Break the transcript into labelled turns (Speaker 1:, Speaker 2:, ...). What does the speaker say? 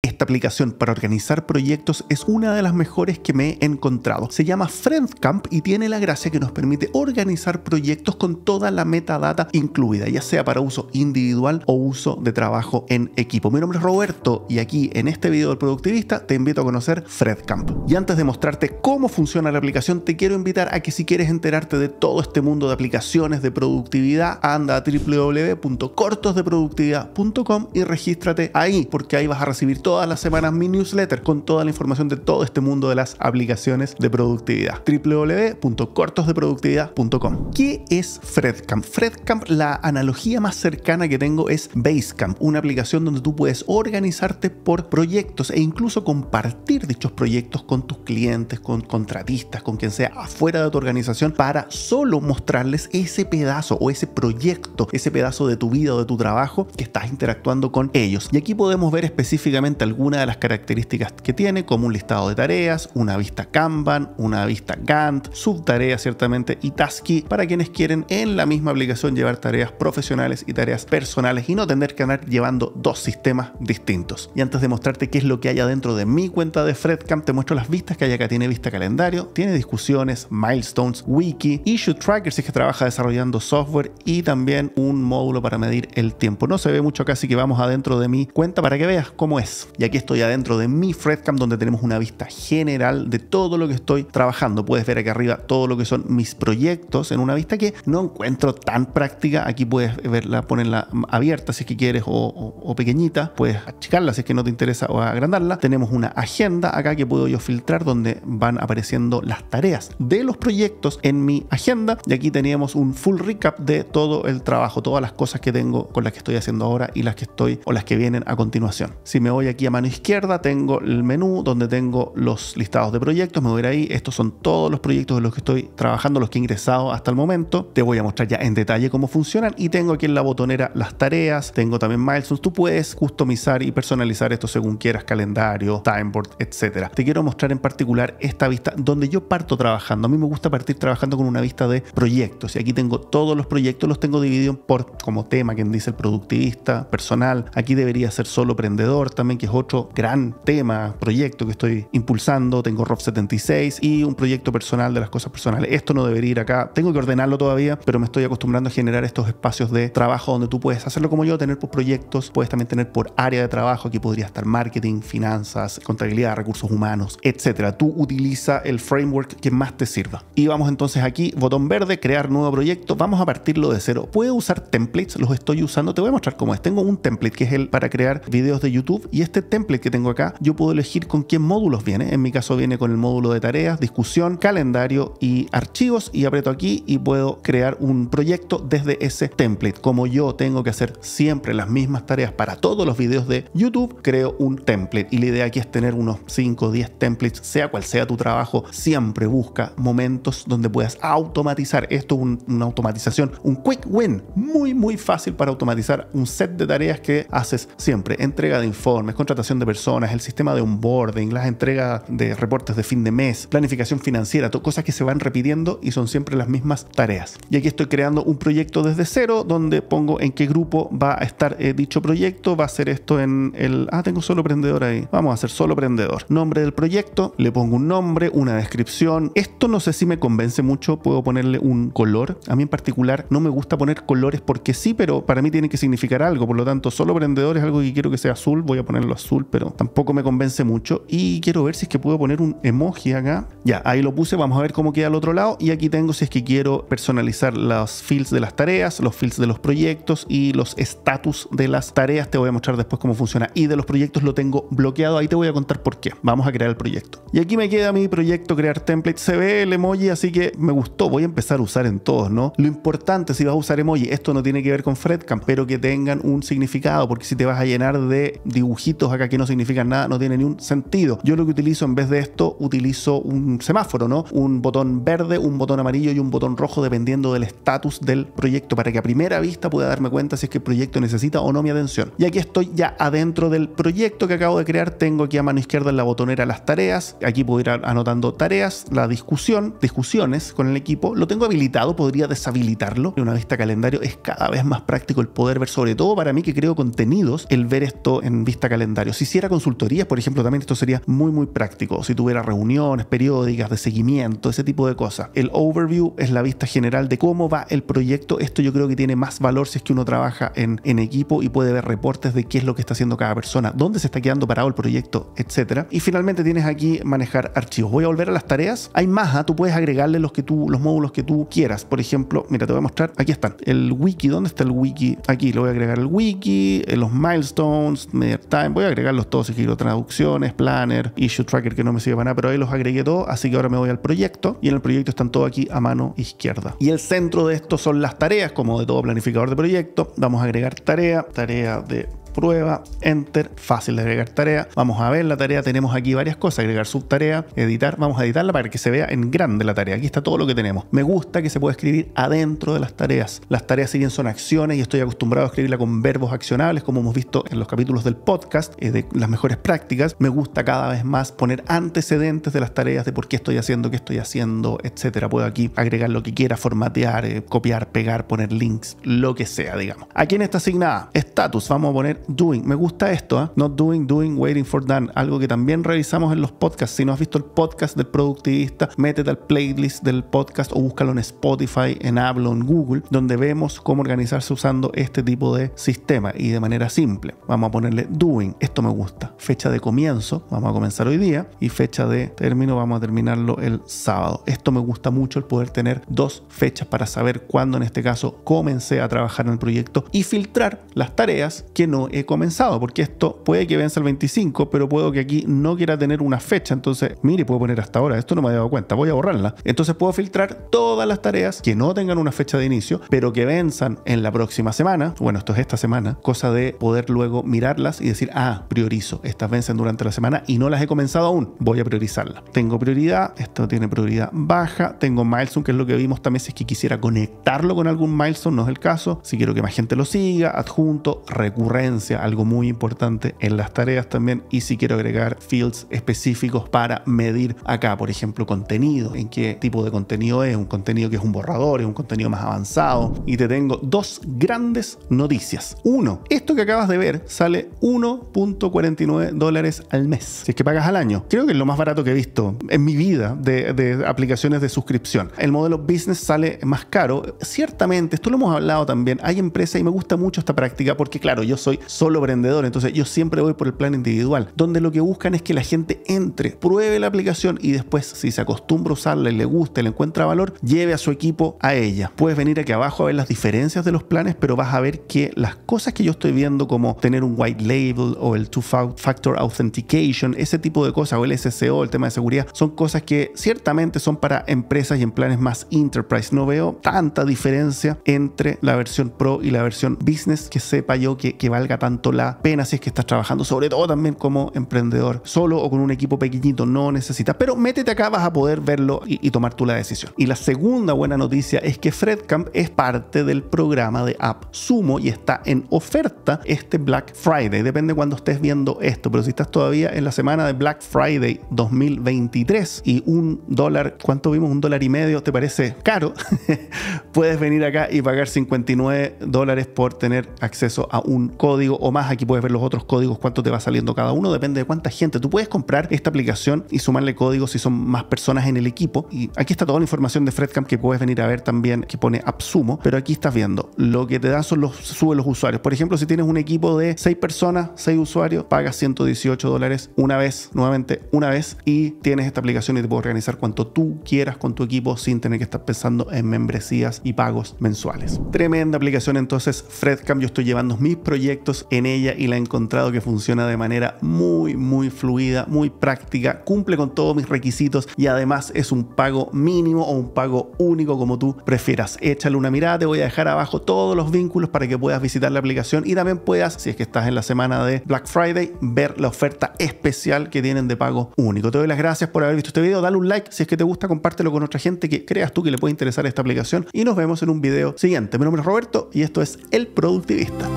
Speaker 1: Esta aplicación para organizar proyectos es una de las mejores que me he encontrado. Se llama Fredcamp y tiene la gracia que nos permite organizar proyectos con toda la metadata incluida, ya sea para uso individual o uso de trabajo en equipo. Mi nombre es Roberto y aquí en este video del productivista te invito a conocer Fredcamp. Y antes de mostrarte cómo funciona la aplicación, te quiero invitar a que si quieres enterarte de todo este mundo de aplicaciones de productividad, anda a www.cortosdeproductividad.com y regístrate ahí porque ahí vas a recibir todo todas las semanas mi newsletter con toda la información de todo este mundo de las aplicaciones de productividad. www.cortosdeproductividad.com. ¿Qué es FredCamp? FredCamp, la analogía más cercana que tengo es Basecamp, una aplicación donde tú puedes organizarte por proyectos e incluso compartir dichos proyectos con tus clientes, con contratistas, con quien sea afuera de tu organización para solo mostrarles ese pedazo o ese proyecto, ese pedazo de tu vida o de tu trabajo que estás interactuando con ellos. Y aquí podemos ver específicamente Alguna de las características que tiene, como un listado de tareas, una vista Kanban, una vista Gantt, subtareas ciertamente y Tasky para quienes quieren en la misma aplicación llevar tareas profesionales y tareas personales y no tener que andar llevando dos sistemas distintos. Y antes de mostrarte qué es lo que hay adentro de mi cuenta de Fredcamp, te muestro las vistas que hay acá. Tiene vista calendario, tiene discusiones, milestones, wiki, issue tracker si es que trabaja desarrollando software y también un módulo para medir el tiempo. No se ve mucho acá, así que vamos adentro de mi cuenta para que veas cómo es. Y aquí estoy adentro de mi Fredcam donde tenemos una vista general de todo lo que estoy trabajando. Puedes ver aquí arriba todo lo que son mis proyectos en una vista que no encuentro tan práctica. Aquí puedes verla, ponerla abierta si es que quieres o, pequeñita. Puedes achicarla si es que no te interesa o agrandarla. Tenemos una agenda acá que puedo yo filtrar donde van apareciendo las tareas de los proyectos en mi agenda. Y aquí teníamos un full recap de todo el trabajo, todas las cosas que tengo con las que estoy haciendo ahora y las que estoy o las que vienen a continuación. Si me voy aquí aquí a mano izquierda tengo el menú donde tengo los listados de proyectos. Me voy a ir ahí. Estos son todos los proyectos en los que estoy trabajando, los que he ingresado hasta el momento. Te voy a mostrar ya en detalle cómo funcionan. Y tengo aquí en la botonera las tareas. Tengo también milestones. Tú puedes customizar y personalizar esto según quieras, calendario, timeboard, etcétera. Te quiero mostrar en particular esta vista donde yo parto trabajando. A mí me gusta partir trabajando con una vista de proyectos. Y aquí tengo todos los proyectos, los tengo divididos por como tema, quien dice el productivista, personal. Aquí debería ser solo emprendedor también, que otro gran tema, proyecto que estoy impulsando. Tengo ROF 76 y un proyecto personal de las cosas personales. Esto no debería ir acá. Tengo que ordenarlo todavía, pero me estoy acostumbrando a generar estos espacios de trabajo donde tú puedes hacerlo como yo, tener por proyectos, puedes también tener por área de trabajo. Aquí podría estar marketing, finanzas, contabilidad, recursos humanos, etcétera. Tú utiliza el framework que más te sirva. Y vamos entonces aquí, botón verde, crear nuevo proyecto. Vamos a partirlo de cero. Puedo usar templates, los estoy usando. Te voy a mostrar cómo es. Tengo un template que es el para crear videos de YouTube y este este template que tengo acá, yo puedo elegir con qué módulos viene. En mi caso viene con el módulo de tareas, discusión, calendario y archivos y aprieto aquí y puedo crear un proyecto desde ese template. Como yo tengo que hacer siempre las mismas tareas para todos los videos de YouTube, creo un template y la idea aquí es tener unos 5 o 10 templates, sea cual sea tu trabajo, siempre busca momentos donde puedas automatizar. Esto es una automatización, un quick win, muy muy fácil para automatizar un set de tareas que haces siempre, entrega de informes, con tratación de personas, el sistema de onboarding, las entregas de reportes de fin de mes, planificación financiera, cosas que se van repitiendo y son siempre las mismas tareas. Y aquí estoy creando un proyecto desde cero donde pongo en qué grupo va a estar eh, dicho proyecto, va a ser esto en el... Ah, tengo solo prendedor ahí. Vamos a hacer solo prendedor, Nombre del proyecto, le pongo un nombre, una descripción. Esto no sé si me convence mucho, puedo ponerle un color. A mí en particular no me gusta poner colores porque sí, pero para mí tiene que significar algo. Por lo tanto, solo prendedor es algo que quiero que sea azul, voy a ponerlo azul, pero tampoco me convence mucho. Y quiero ver si es que puedo poner un emoji acá. Ya, ahí lo puse, vamos a ver cómo queda al otro lado. Y aquí tengo si es que quiero personalizar los fields de las tareas, los fields de los proyectos y los status de las tareas. Te voy a mostrar después cómo funciona. Y de los proyectos lo tengo bloqueado, ahí te voy a contar por qué. Vamos a crear el proyecto. Y aquí me queda mi proyecto crear template. Se ve el emoji, así que me gustó. Voy a empezar a usar en todos, ¿no? Lo importante si vas a usar emoji, esto no tiene que ver con Fredcamp, pero que tengan un significado, porque si te vas a llenar de dibujitos acá que no significan nada, no tiene ni un sentido. Yo lo que utilizo en vez de esto, utilizo un semáforo, ¿no? Un botón verde, un botón amarillo y un botón rojo dependiendo del estatus del proyecto para que a primera vista pueda darme cuenta si es que el proyecto necesita o no mi atención. Y aquí estoy ya adentro del proyecto que acabo de crear. Tengo aquí a mano izquierda en la botonera las tareas. Aquí puedo ir anotando tareas, la discusión, discusiones con el equipo. Lo tengo habilitado, podría deshabilitarlo. En una vista calendario es cada vez más práctico el poder ver, sobre todo para mí que creo contenidos, el ver esto en vista calendario si hiciera consultorías, por ejemplo, también esto sería muy, muy práctico. Si tuviera reuniones periódicas de seguimiento, ese tipo de cosas. El overview es la vista general de cómo va el proyecto. Esto yo creo que tiene más valor si es que uno trabaja en, equipo y puede ver reportes de qué es lo que está haciendo cada persona, dónde se está quedando parado el proyecto, etc. Y finalmente tienes aquí manejar archivos. Voy a volver a las tareas. Hay más, ¿ah? tú puedes agregarle los, que tú, los módulos que tú quieras. Por ejemplo, mira, te voy a mostrar. Aquí están. El wiki. ¿Dónde está el wiki? Aquí le voy a agregar el wiki, eh, los milestones, media time voy a agregarlos todos si quiero traducciones, planner, issue tracker que no me sirve para nada, pero ahí los agregué todos, así que ahora me voy al proyecto y en el proyecto están todos aquí a mano izquierda. Y el centro de esto son las tareas, como de todo planificador de proyecto, vamos a agregar tarea, tarea de prueba, enter, fácil de agregar tarea. Vamos a ver la tarea, tenemos aquí varias cosas, agregar subtarea, editar, vamos a editarla para que se vea en grande la tarea. Aquí está todo lo que tenemos. Me gusta que se pueda escribir adentro de las tareas. Las tareas si bien son acciones y estoy acostumbrado a escribirla con verbos accionables, como hemos visto en los capítulos del podcast eh, de las mejores prácticas. Me gusta cada vez más poner antecedentes de las tareas, de por qué estoy haciendo, qué estoy haciendo, etcétera. Puedo aquí agregar lo que quiera, formatear, eh, copiar, pegar, poner links, lo que sea, digamos. aquí en esta asignada? estatus, Vamos a poner doing. Me gusta esto, ¿ah? Not doing, doing, waiting for done. Algo que también revisamos en los podcasts. Si no has visto el podcast del productivista, métete al playlist del podcast o búscalo en Spotify, en Apple, en Google, donde vemos cómo organizarse usando este tipo de sistema y de manera simple. Vamos a ponerle doing. Esto me gusta. Fecha de comienzo, vamos a comenzar hoy día y fecha de término, vamos a terminarlo el sábado. Esto me gusta mucho el poder tener dos fechas para saber cuándo en este caso comencé a trabajar en el proyecto y filtrar las tareas que no he eh, comenzado, porque esto puede que venza el 25, pero puedo que aquí no quiera tener una fecha, entonces, mire, puedo poner hasta ahora, esto no me había dado cuenta, voy a borrarla. Entonces puedo filtrar todas las tareas que no tengan una fecha de inicio, pero que venzan en la próxima semana, bueno, esto es esta semana, cosa de poder luego mirarlas y decir, ah, priorizo, estas vencen durante la semana y no las he comenzado aún, voy a priorizarlas. Tengo prioridad, esto tiene prioridad baja, tengo milestone, que es lo que vimos también si es que quisiera conectarlo con algún milestone, no es el caso, si quiero que más gente lo siga, adjunto, recurrencia, algo muy importante en las tareas también. Y si quiero agregar fields específicos para medir acá, por ejemplo, contenido, en qué tipo de contenido es, un contenido que es un borrador, es un contenido más avanzado. Y te tengo dos grandes noticias. Uno, esto que acabas de ver sale 1.49 dólares al mes, si es que pagas al año. Creo que es lo más barato que he visto en mi vida de, de aplicaciones de suscripción. El modelo business sale más caro. Ciertamente, esto lo hemos hablado también. Hay empresas y me gusta mucho esta práctica porque, claro, yo soy solo vendedor. Entonces yo siempre voy por el plan individual, donde lo que buscan es que la gente entre, pruebe la aplicación y después si se acostumbra a usarla y le gusta y le encuentra valor, lleve a su equipo a ella. Puedes venir aquí abajo a ver las diferencias de los planes, pero vas a ver que las cosas que yo estoy viendo como tener un white label o el two factor authentication, ese tipo de cosas o el SSO, el tema de seguridad, son cosas que ciertamente son para empresas y en planes más enterprise. No veo tanta diferencia entre la versión pro y la versión business que sepa yo que valga tanto la pena si es que estás trabajando, sobre todo también como emprendedor, solo o con un equipo pequeñito, no necesitas. Pero métete acá, vas a poder verlo y, tomar tú la decisión. Y la segunda buena noticia es que FredCamp es parte del programa de App Sumo y está en oferta este Black Friday. Depende cuando estés viendo esto, pero si estás todavía en la semana de Black Friday 2023 y un dólar, ¿cuánto vimos? Un dólar y medio, ¿te parece caro? Puedes venir acá y pagar 59 dólares por tener acceso a un código o más. Aquí puedes ver los otros códigos, cuánto te va saliendo cada uno. Depende de cuánta gente. Tú puedes comprar esta aplicación y sumarle códigos si son más personas en el equipo. Y aquí está toda la información de Fredcamp que puedes venir a ver también que pone absumo Pero aquí estás viendo lo que te da son los sube los usuarios. Por ejemplo, si tienes un equipo de 6 personas, 6 usuarios, pagas 118 dólares una vez, nuevamente una vez, y tienes esta aplicación y te puedes organizar cuanto tú quieras con tu equipo sin tener que estar pensando en membresías y pagos mensuales. Tremenda aplicación entonces, Fredcamp Yo estoy llevando mis proyectos en ella y la he encontrado que funciona de manera muy, muy fluida, muy práctica, cumple con todos mis requisitos y además es un pago mínimo o un pago único como tú prefieras. Échale una mirada, te voy a dejar abajo todos los vínculos para que puedas visitar la aplicación y también puedas, si es que estás en la semana de Black Friday, ver la oferta especial que tienen de pago único. Te doy las gracias por haber visto este video, dale un like si es que te gusta, compártelo con otra gente que creas tú que le puede interesar esta aplicación y nos vemos en un video siguiente. Mi nombre es Roberto y esto es El Productivista.